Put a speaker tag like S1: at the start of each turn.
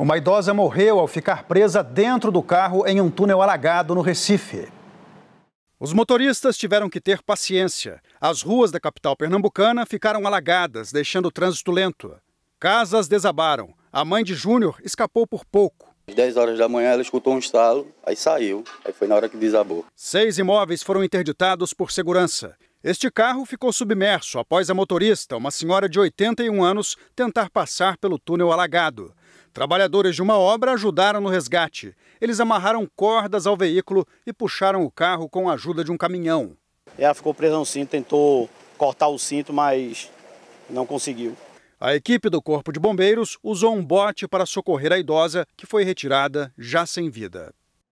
S1: Uma idosa morreu ao ficar presa dentro do carro em um túnel alagado no Recife. Os motoristas tiveram que ter paciência. As ruas da capital pernambucana ficaram alagadas, deixando o trânsito lento. Casas desabaram. A mãe de Júnior escapou por pouco.
S2: Às 10 horas da manhã ela escutou um estalo, aí saiu. Aí foi na hora que desabou.
S1: Seis imóveis foram interditados por segurança. Este carro ficou submerso após a motorista, uma senhora de 81 anos, tentar passar pelo túnel alagado. Trabalhadores de uma obra ajudaram no resgate. Eles amarraram cordas ao veículo e puxaram o carro com a ajuda de um caminhão. Ela é, ficou presa no cinto, tentou cortar o cinto, mas não conseguiu. A equipe do Corpo de Bombeiros usou um bote para socorrer a idosa, que foi retirada já sem vida.